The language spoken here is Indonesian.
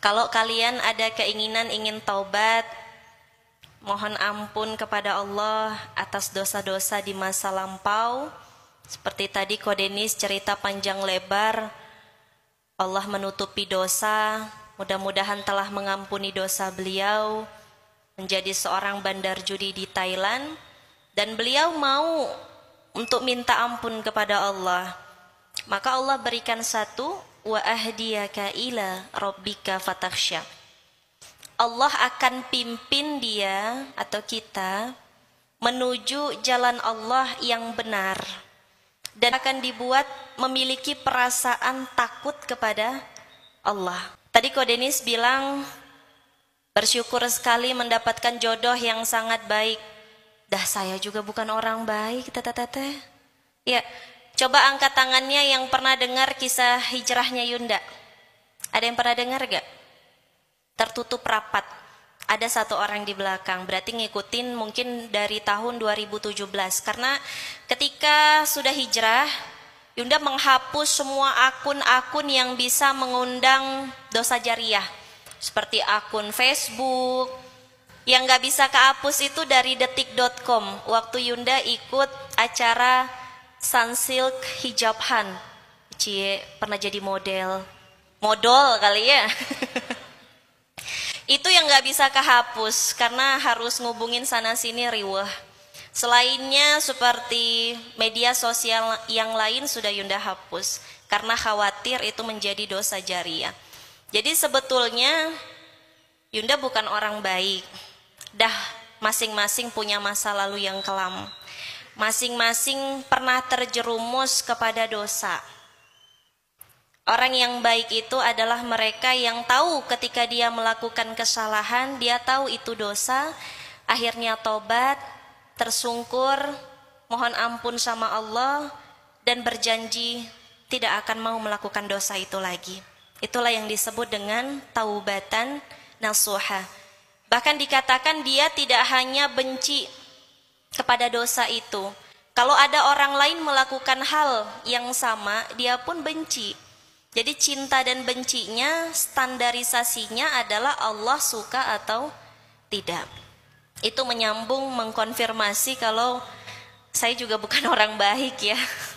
Kalau kalian ada keinginan ingin taubat, mohon ampun kepada Allah atas dosa-dosa di masa lampau. Seperti tadi Kodenis cerita panjang lebar, Allah menutupi dosa, mudah-mudahan telah mengampuni dosa beliau, menjadi seorang bandar judi di Thailand, dan beliau mau untuk minta ampun kepada Allah. Maka Allah berikan satu wa ahdiyaka ila rabbika fatakhsha. Allah akan pimpin dia atau kita menuju jalan Allah yang benar dan akan dibuat memiliki perasaan takut kepada Allah. Tadi Denis bilang bersyukur sekali mendapatkan jodoh yang sangat baik. Dah saya juga bukan orang baik, tete tete. Ya, Coba angkat tangannya yang pernah dengar kisah hijrahnya Yunda. Ada yang pernah dengar gak? Tertutup rapat. Ada satu orang di belakang, berarti ngikutin mungkin dari tahun 2017. Karena ketika sudah hijrah, Yunda menghapus semua akun-akun yang bisa mengundang dosa jariah. Seperti akun Facebook, yang gak bisa kehapus itu dari detik.com. Waktu Yunda ikut acara sunsilk hijab han. Cie pernah jadi model. Modal kali ya. itu yang nggak bisa kehapus karena harus ngubungin sana sini riweh. Selainnya seperti media sosial yang lain sudah Yunda hapus karena khawatir itu menjadi dosa jariah. Jadi sebetulnya Yunda bukan orang baik. Dah masing-masing punya masa lalu yang kelam masing-masing pernah terjerumus kepada dosa. Orang yang baik itu adalah mereka yang tahu ketika dia melakukan kesalahan, dia tahu itu dosa, akhirnya tobat, tersungkur, mohon ampun sama Allah, dan berjanji tidak akan mau melakukan dosa itu lagi. Itulah yang disebut dengan taubatan nasuha. Bahkan dikatakan dia tidak hanya benci kepada dosa itu. Kalau ada orang lain melakukan hal yang sama, dia pun benci. Jadi cinta dan bencinya standarisasinya adalah Allah suka atau tidak. Itu menyambung mengkonfirmasi kalau saya juga bukan orang baik ya.